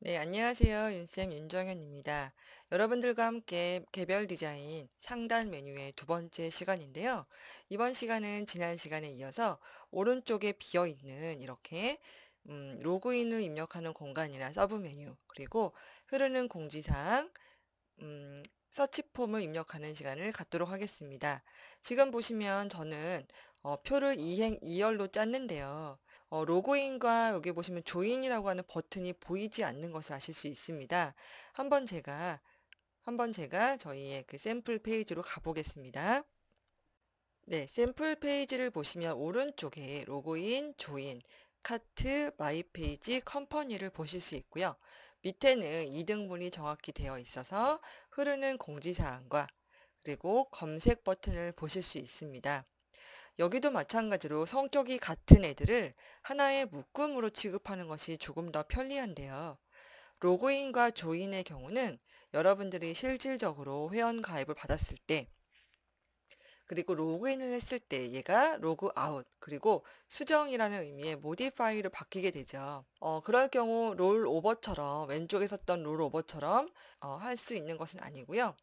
네, 안녕하세요. 윤쌤 윤정현입니다. 여러분들과 함께 개별 디자인 상단 메뉴의 두 번째 시간인데요. 이번 시간은 지난 시간에 이어서 오른쪽에 비어 있는 이렇게 음, 로그인을 입력하는 공간이나 서브 메뉴, 그리고 흐르는 공지사항, 음, 서치 폼을 입력하는 시간을 갖도록 하겠습니다. 지금 보시면 저는 어, 표를 2행 2열로 짰는데요. 어, 로그인과 여기 보시면 조인이라고 하는 버튼이 보이지 않는 것을 아실 수 있습니다. 한번 제가 한번 제가 저희의 그 샘플 페이지로 가보겠습니다. 네, 샘플 페이지를 보시면 오른쪽에 로그인, 조인, 카트, 마이 페이지, 컴퍼니를 보실 수 있고요. 밑에는 2등분이 정확히 되어 있어서 흐르는 공지사항과 그리고 검색 버튼을 보실 수 있습니다. 여기도 마찬가지로 성격이 같은 애들을 하나의 묶음으로 취급하는 것이 조금 더 편리한데요. 로그인과 조인의 경우는 여러분들이 실질적으로 회원 가입을 받았을 때 그리고 로그인을 했을 때 얘가 로그아웃 그리고 수정이라는 의미의 모디파이로 바뀌게 되죠. 어, 그럴 경우 롤오버처럼 왼쪽에 섰던 롤오버처럼 어, 할 수 있는 것은 아니고요.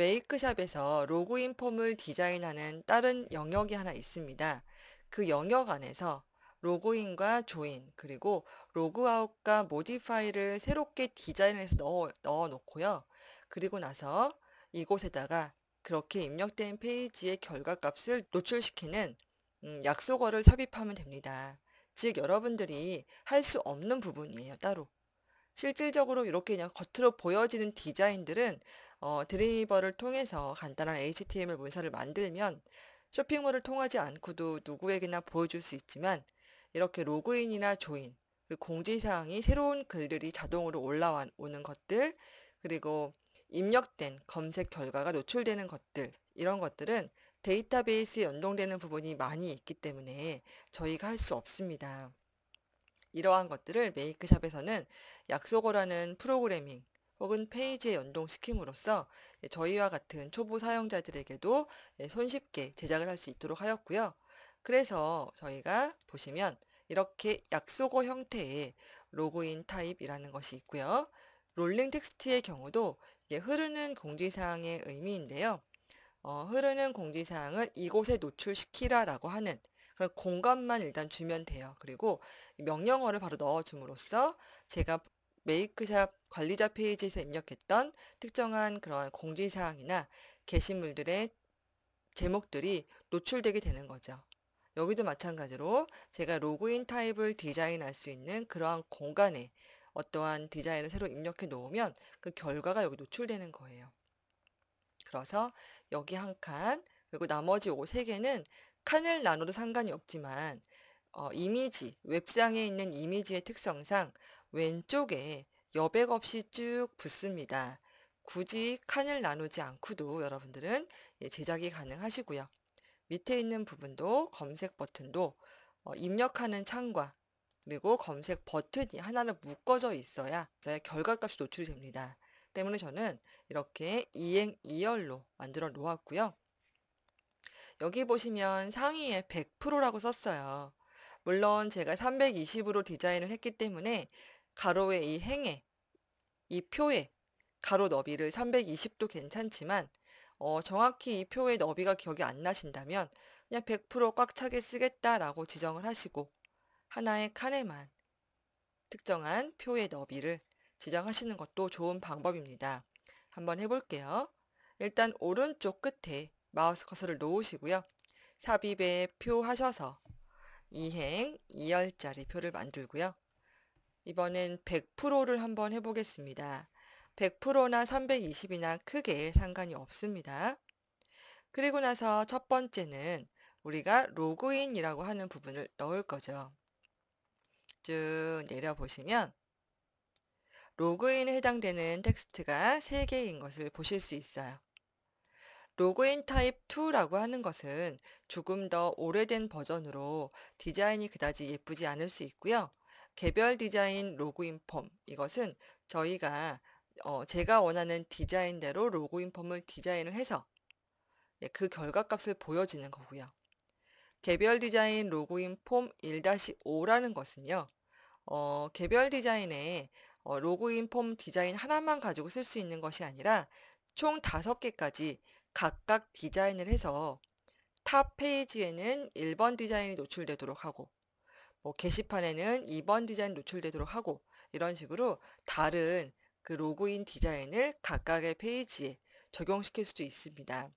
메이크샵에서 로그인 폼을 디자인하는 다른 영역이 하나 있습니다. 그 영역 안에서 로그인과 조인 그리고 로그아웃과 모디파이를 새롭게 디자인해서 넣어, 넣어 놓고요. 그리고 나서 이곳에다가 그렇게 입력된 페이지의 결과값을 노출시키는 음, 약속어를 삽입하면 됩니다. 즉 여러분들이 할 수 없는 부분이에요 따로. 실질적으로 이렇게 그냥 겉으로 보여지는 디자인들은 어, 드리버를 통해서 간단한 HTML 문서를 만들면 쇼핑몰을 통하지 않고도 누구에게나 보여줄 수 있지만 이렇게 로그인이나 조인, 그리고 공지사항이 새로운 글들이 자동으로 올라오는 것들, 그리고 입력된 검색 결과가 노출되는 것들, 이런 것들은 데이터베이스에 연동되는 부분이 많이 있기 때문에 저희가 할 수 없습니다. 이러한 것들을 메이크샵에서는 약속어라는 프로그래밍, 혹은 페이지에 연동시킴으로써 저희와 같은 초보 사용자들에게도 예, 손쉽게 제작을 할 수 있도록 하였고요. 그래서 저희가 보시면 이렇게 약속어 형태의 로그인 타입이라는 것이 있고요. 롤링 텍스트의 경우도 흐르는 공지사항의 의미인데요. 어, 흐르는 공지사항을 이곳에 노출시키라라고 하는 그런 공간만 일단 주면 돼요. 그리고 명령어를 바로 넣어줌으로써 제가 메이크샵 관리자 페이지에서 입력했던 특정한 그러한 공지사항이나 게시물들의 제목들이 노출되게 되는 거죠. 여기도 마찬가지로 제가 로그인 타입을 디자인할 수 있는 그러한 공간에 어떠한 디자인을 새로 입력해 놓으면 그 결과가 여기 노출되는 거예요. 그래서 여기 한 칸, 그리고 나머지 요세 개는 칸을 나눠도 상관이 없지만 어, 이미지, 웹상에 있는 이미지의 특성상 왼쪽에 여백 없이 쭉 붙습니다. 굳이 칸을 나누지 않고도 여러분들은 예, 제작이 가능하시고요. 밑에 있는 부분도 검색 버튼도 어, 입력하는 창과 그리고 검색 버튼이 하나는 묶어져 있어야 결과값이 노출 됩니다. 때문에 저는 이렇게 이행 2열로 만들어 놓았고요. 여기 보시면 상위에 100%라고 썼어요. 물론 제가 320으로 디자인을 했기 때문에 가로의 이 행에 이 표에 가로 너비를 320도 괜찮지만 어, 정확히 이 표의 너비가 기억이 안 나신다면 그냥 100%꽉 차게 쓰겠다라고 지정을 하시고 하나의 칸에만 특정한 표의 너비를 지정하시는 것도 좋은 방법입니다. 한번 해볼게요. 일단 오른쪽 끝에 마우스 커서를 놓으시고요. 삽입에 표 하셔서 이 행 2열짜리 표를 만들고요. 이번엔 100%를 한번 해보겠습니다. 100%나 320이나 크게 상관이 없습니다. 그리고 나서 첫 번째는 우리가 로그인이라고 하는 부분을 넣을 거죠. 쭉 내려보시면 로그인에 해당되는 텍스트가 3개인 것을 보실 수 있어요. 로그인 타입 2라고 하는 것은 조금 더 오래된 버전으로 디자인이 그다지 예쁘지 않을 수 있고요. 개별 디자인 로그인 폼 이것은 저희가 어, 제가 원하는 디자인대로 로그인 폼을 디자인을 해서 예, 그 결과값을 보여지는 거고요. 개별 디자인 로그인 폼 1-5라는 것은요. 어, 개별 디자인에 어, 로그인 폼 디자인 하나만 가지고 쓸 수 있는 것이 아니라 총 5개까지 각각 디자인을 해서 탑 페이지에는 1번 디자인이 노출되도록 하고 뭐 게시판에는 2번 디자인 노출되도록 하고 이런 식으로 다른 그 로그인 디자인을 각각의 페이지에 적용시킬 수도 있습니다.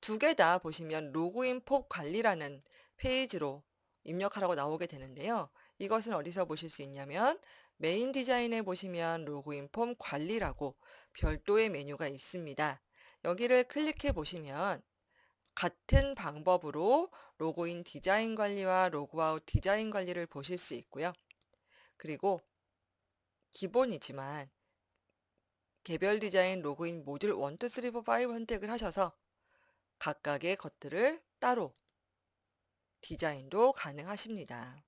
두 개 다 보시면 로그인 폭 관리라는 페이지로 입력하라고 나오게 되는데요. 이것은 어디서 보실 수 있냐면 메인 디자인에 보시면 로그인 폼 관리라고 별도의 메뉴가 있습니다. 여기를 클릭해 보시면 같은 방법으로 로그인 디자인 관리와 로그아웃 디자인 관리를 보실 수 있고요. 그리고 기본이지만 개별 디자인 로그인 모듈 1, 2, 3, 4, 5 선택을 하셔서 각각의 것들을 따로 디자인도 가능하십니다.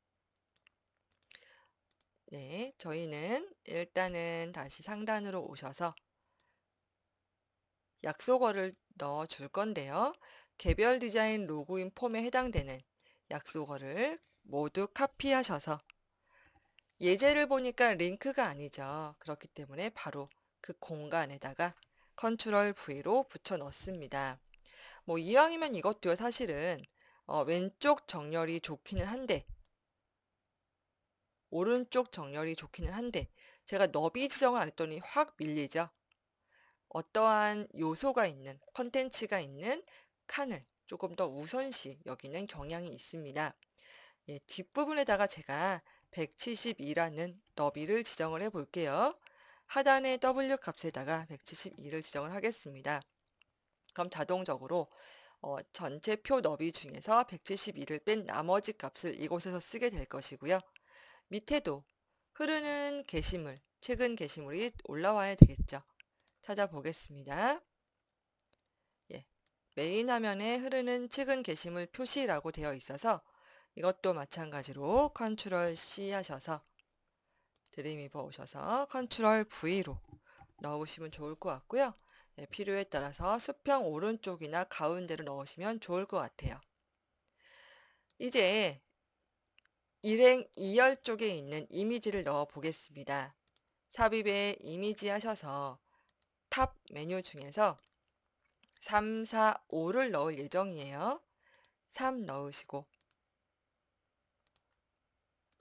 네, 저희는 일단은 다시 상단으로 오셔서 약속어를 넣어 줄 건데요. 개별 디자인 로그인 폼에 해당되는 약속어를 모두 카피하셔서 예제를 보니까 링크가 아니죠. 그렇기 때문에 바로 그 공간에다가 컨트롤 V로 붙여 넣습니다. 뭐 이왕이면 이것도요. 사실은 어, 왼쪽 정렬이 좋기는 한데 오른쪽 정렬이 좋기는 한데 제가 너비 지정을 안 했더니 확 밀리죠. 어떠한 요소가 있는 컨텐츠가 있는 칸을 조금 더 우선시 여기는 경향이 있습니다. 예, 뒷부분에다가 제가 172라는 너비를 지정을 해 볼게요. 하단의 W 값에다가 172를 지정을 하겠습니다. 그럼 자동적으로 어, 전체 표 너비 중에서 172를 뺀 나머지 값을 이곳에서 쓰게 될 것이고요. 밑에도 흐르는 게시물, 최근 게시물이 올라와야 되겠죠. 찾아보겠습니다. 메인 화면에 흐르는 최근 게시물 표시라고 되어 있어서 이것도 마찬가지로 컨트롤 C 하셔서 드림이버 오셔서 컨트롤 V로 넣으시면 좋을 것 같고요. 예, 필요에 따라서 수평 오른쪽이나 가운데로 넣으시면 좋을 것 같아요. 이제 일행 2열 쪽에 있는 이미지를 넣어 보겠습니다. 삽입에 이미지 하셔서 탑 메뉴 중에서 3, 4, 5를 넣을 예정이에요. 3 넣으시고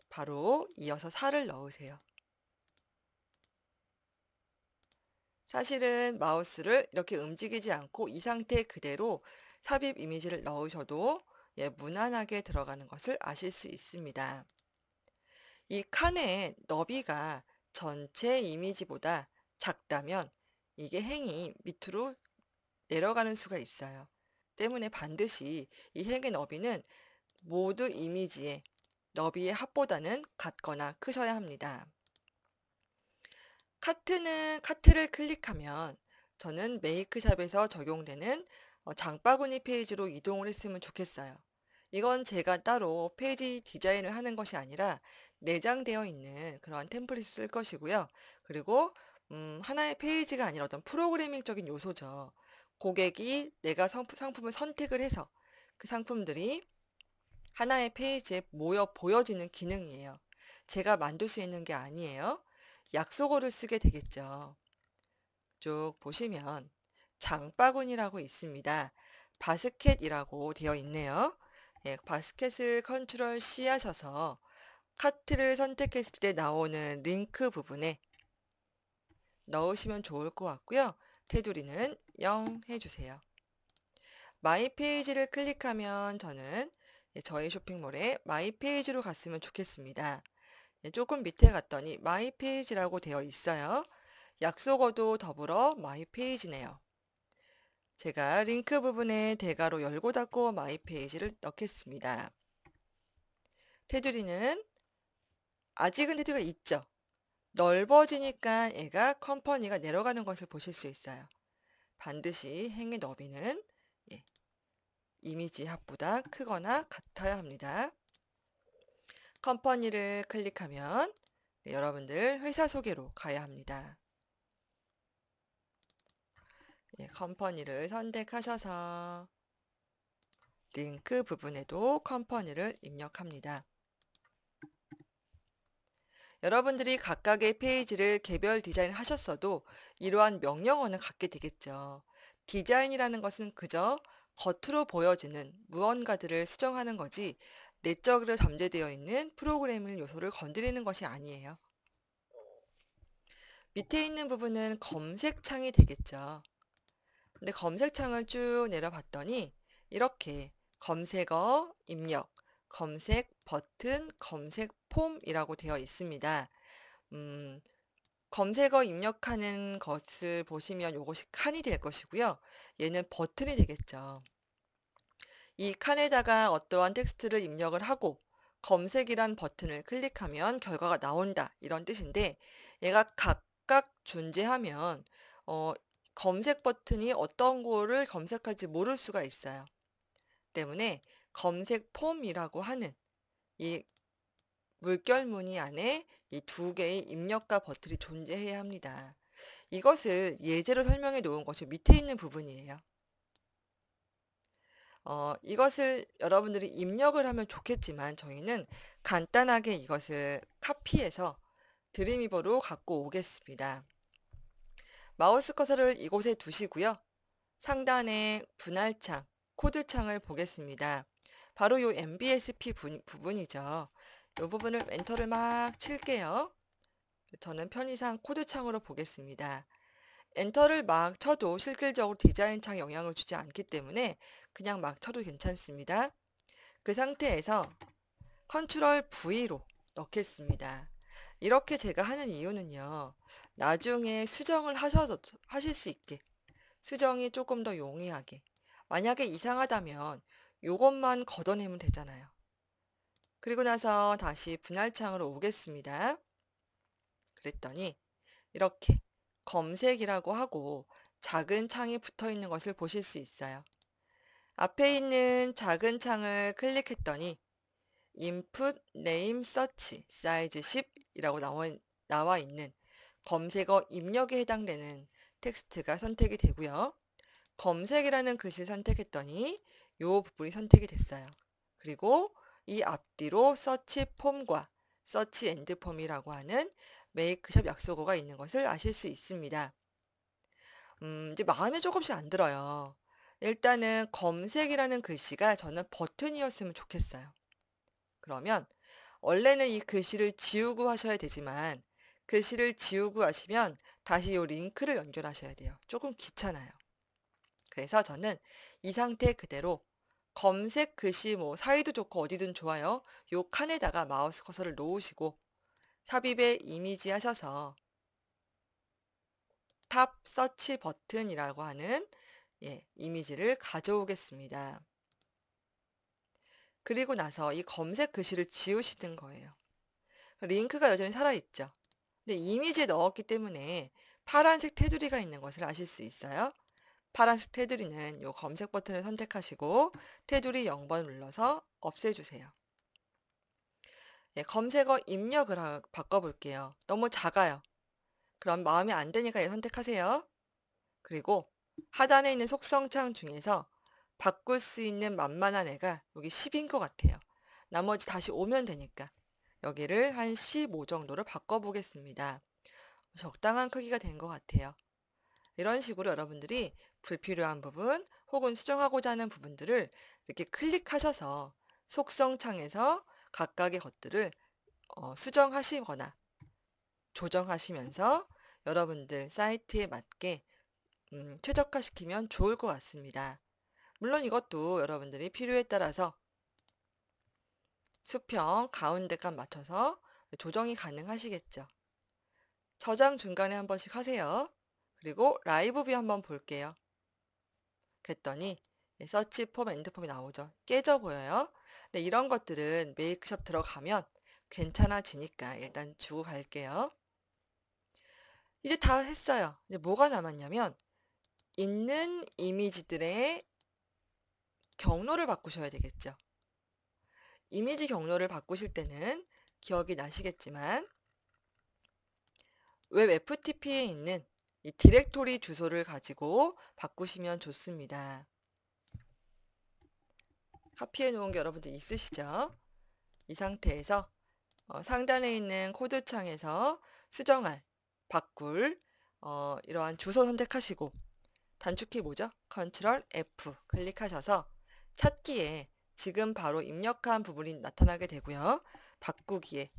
바로 이어서 4를 넣으세요. 사실은 마우스를 이렇게 움직이지 않고 이 상태 그대로 삽입 이미지를 넣으셔도 예, 무난하게 들어가는 것을 아실 수 있습니다. 이 칸의 너비가 전체 이미지보다 작다면 이게 행이 밑으로 내려가는 수가 있어요. 때문에 반드시 이 행의 너비는 모두 이미지의 너비의 합보다는 같거나 크셔야 합니다. 카트는 카트를 클릭하면 저는 메이크샵에서 적용되는 어, 장바구니 페이지로 이동을 했으면 좋겠어요. 이건 제가 따로 페이지 디자인을 하는 것이 아니라 내장되어 있는 그러한 템플릿을 쓸 것이고요. 그리고 음, 하나의 페이지가 아니라 어떤 프로그래밍적인 요소죠. 고객이 내가 상품을 선택을 해서 그 상품들이 하나의 페이지에 모여 보여지는 기능이에요. 제가 만들 수 있는 게 아니에요. 약속어를 쓰게 되겠죠. 쭉 보시면 장바구니라고 있습니다. 바스켓이라고 되어 있네요. 예, 바스켓을 컨트롤 C 하셔서 카트를 선택했을 때 나오는 링크 부분에 넣으시면 좋을 것 같고요. 테두리는 0 해주세요. 마이 페이지를 클릭하면 저는 저의 쇼핑몰에 마이 페이지로 갔으면 좋겠습니다. 예, 조금 밑에 갔더니 마이 페이지라고 되어 있어요. 약속어도 더불어 마이 페이지네요. 제가 링크 부분에 대괄호 열고 닫고 마이 페이지를 넣겠습니다. 테두리는 아직은 테두리가 있죠. 넓어지니까 얘가 컴퍼니가 내려가는 것을 보실 수 있어요. 반드시 행의 너비는 예, 이미지 합보다 크거나 같아야 합니다. 컴퍼니를 클릭하면 네, 여러분들 회사 소개로 가야 합니다. 예, 컴퍼니를 선택하셔서 링크 부분에도 컴퍼니를 입력합니다. 여러분들이 각각의 페이지를 개별 디자인하셨어도 이러한 명령어는 갖게 되겠죠. 디자인이라는 것은 그저 겉으로 보여지는 무언가들을 수정하는 거지 내적으로 잠재되어 있는 프로그램의 요소를 건드리는 것이 아니에요. 밑에 있는 부분은 검색창이 되겠죠. 근데 검색창을 쭉 내려봤더니 이렇게 검색어 입력, 검색 버튼 검색 폼이라고 되어 있습니다. 음, 검색어 입력하는 것을 보시면 이것이 칸이 될 것이고요. 얘는 버튼이 되겠죠. 이 칸에다가 어떠한 텍스트를 입력을 하고 검색이란 버튼을 클릭하면 결과가 나온다 이런 뜻인데 얘가 각각 존재하면 어, 검색 버튼이 어떤 거를 검색할지 모를 수가 있어요. 때문에 검색 폼이라고 하는 이 물결무늬 안에 이 두 개의 입력과 버튼이 존재해야 합니다. 이것을 예제로 설명해 놓은 것이 밑에 있는 부분이에요. 어, 이것을 여러분들이 입력을 하면 좋겠지만 저희는 간단하게 이것을 카피해서 드림이버로 갖고 오겠습니다. 마우스 커서를 이곳에 두시고요. 상단의 분할창, 코드창을 보겠습니다. 바로 요 MBSP 부, 분이죠이 부분을 엔터를 막 칠게요. 저는 편의상 코드 창으로 보겠습니다. 엔터를 막 쳐도 실질적으로 디자인 창 영향을 주지 않기 때문에 그냥 막 쳐도 괜찮습니다. 그 상태에서 컨트롤 V로 넣겠습니다. 이렇게 제가 하는 이유는요. 나중에 수정을 하셔도, 하실 수 있게 수정이 조금 더 용이하게 만약에 이상하다면 요것만 걷어내면 되잖아요. 그리고 나서 다시 분할창으로 오겠습니다. 그랬더니 이렇게 검색이라고 하고 작은 창이 붙어 있는 것을 보실 수 있어요. 앞에 있는 작은 창을 클릭했더니 input name search size 10이라고 나와 있는 검색어 입력에 해당되는 텍스트가 선택이 되고요. 검색이라는 글씨 선택했더니 요 부분이 선택이 됐어요. 그리고 이 앞뒤로 서치 폼과 서치 엔드 폼이라고 하는 메이크샵 약속어가 있는 것을 아실 수 있습니다. 음, 이제 마음에 조금씩 안 들어요. 일단은 검색이라는 글씨가 저는 버튼이었으면 좋겠어요. 그러면 원래는 이 글씨를 지우고 하셔야 되지만 글씨를 지우고 하시면 다시 이 링크를 연결하셔야 돼요. 조금 귀찮아요. 그래서 저는 이 상태 그대로 검색 글씨 뭐 사이도 좋고 어디든 좋아요. 요 칸에다가 마우스 커서를 놓으시고 삽입에 이미지 하셔서 탑 서치 버튼이라고 하는 예, 이미지를 가져오겠습니다. 그리고 나서 이 검색 글씨를 지우시는 거예요. 링크가 여전히 살아있죠. 근데 이미지에 넣었기 때문에 파란색 테두리가 있는 것을 아실 수 있어요. 파란색 테두리는 이 검색 버튼을 선택하시고 테두리 0번 눌러서 없애주세요. 예, 검색어 입력을 바꿔볼게요. 너무 작아요. 그럼 마음에 안 드니까 얘 선택하세요. 그리고 하단에 있는 속성창 중에서 바꿀 수 있는 만만한 애가 여기 10인 것 같아요. 나머지 다시 오면 되니까 여기를 한 15 정도로 바꿔보겠습니다. 적당한 크기가 된 것 같아요. 이런 식으로 여러분들이 불필요한 부분 혹은 수정하고자 하는 부분들을 이렇게 클릭하셔서 속성 창에서 각각의 것들을 어, 수정하시거나 조정하시면서 여러분들 사이트에 맞게 음, 최적화시키면 좋을 것 같습니다. 물론 이것도 여러분들이 필요에 따라서 수평 가운데값 맞춰서 조정이 가능하시겠죠. 저장 중간에 한 번씩 하세요. 그리고 라이브 뷰 한번 볼게요. 그랬더니 서치 폼, 엔드 폼이 나오죠. 깨져 보여요. 네, 이런 것들은 메이크숍 들어가면 괜찮아지니까 일단 주고 갈게요. 이제 다 했어요. 이제 뭐가 남았냐면 있는 이미지들의 경로를 바꾸셔야 되겠죠. 이미지 경로를 바꾸실 때는 기억이 나시겠지만 웹 FTP에 있는 이 디렉토리 주소를 가지고 바꾸시면 좋습니다. 카피해 놓은 게 여러분들 있으시죠? 이 상태에서 어, 상단에 있는 코드 창에서 수정할, 바꿀 어, 이러한 주소 선택하시고 단축키 뭐죠? 컨트롤 F 클릭하셔서 찾기에 지금 바로 입력한 부분이 나타나게 되고요. 바꾸기에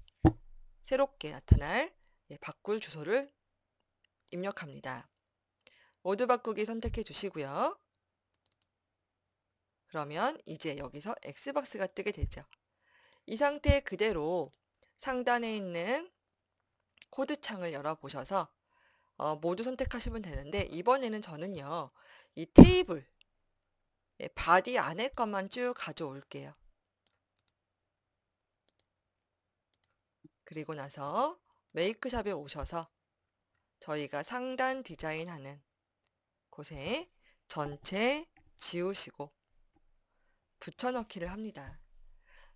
새롭게 나타날 예, 바꿀 주소를 입력합니다. 모두 바꾸기 선택해 주시고요. 그러면 이제 여기서 X박스가 뜨게 되죠. 이 상태 그대로 상단에 있는 코드 창을 열어보셔서 어, 모두 선택하시면 되는데 이번에는 저는요. 이 테이블 예, 바디 안에 것만 쭉 가져올게요. 그리고 나서 메이크샵에 오셔서 저희가 상단 디자인하는 곳에 전체 지우시고 붙여넣기를 합니다.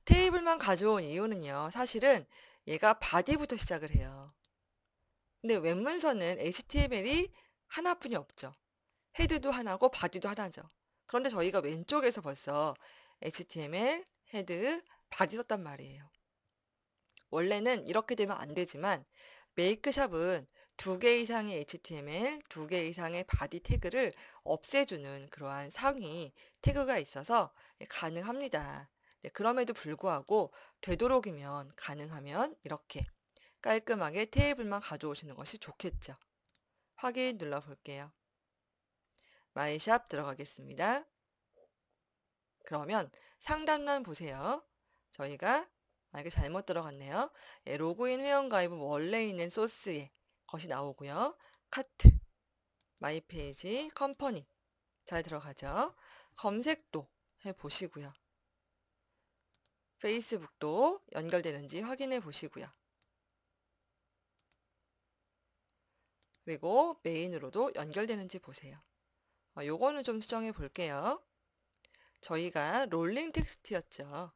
테이블만 가져온 이유는요. 사실은 얘가 바디부터 시작을 해요. 근데 웹문서는 HTML이 하나뿐이 없죠. 헤드도 하나고 바디도 하나죠. 그런데 저희가 왼쪽에서 벌써 HTML, 헤드, 바디 썼단 말이에요. 원래는 이렇게 되면 안 되지만 메이크샵은 두개 이상의 HTML, 두 개 이상의 바디 태그를 없애주는 그러한 상위 태그가 있어서 예, 가능합니다. 네, 그럼에도 불구하고 되도록이면 가능하면 이렇게 깔끔하게 테이블만 가져오시는 것이 좋겠죠. 확인 눌러볼게요. 마이샵 들어가겠습니다. 그러면 상단만 보세요. 저희가 아 이게 잘못 들어갔네요. 예, 로그인 회원가입은 원래 있는 소스에 것이 나오고요. 카트, 마이 페이지, 컴퍼니 잘 들어가죠. 검색도 해보시고요. 페이스북도 연결되는지 확인해 보시고요. 그리고 메인으로도 연결되는지 보세요. 어, 요거는 좀 수정해 볼게요. 저희가 롤링 텍스트였죠.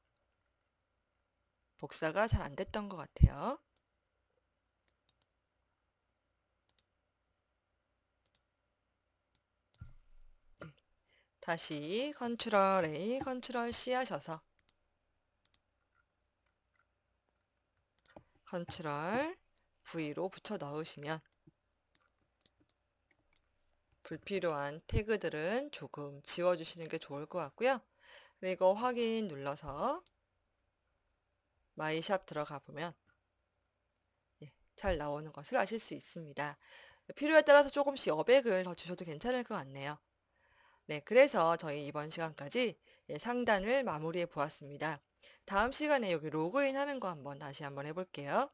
복사가 잘 안 됐던 것 같아요. 다시 컨트롤 A, 컨트롤 C 하셔서 컨트롤 V로 붙여 넣으시면 불필요한 태그들은 조금 지워주시는 게 좋을 것 같고요. 그리고 확인 눌러서 마이샵 들어가 보면 예, 잘 나오는 것을 아실 수 있습니다. 필요에 따라서 조금씩 여백을 더 주셔도 괜찮을 것 같네요. 네, 그래서 저희 이번 시간까지 예, 상단을 마무리해 보았습니다. 다음 시간에 여기 로그인 하는 거 한번 다시 한번 해볼게요.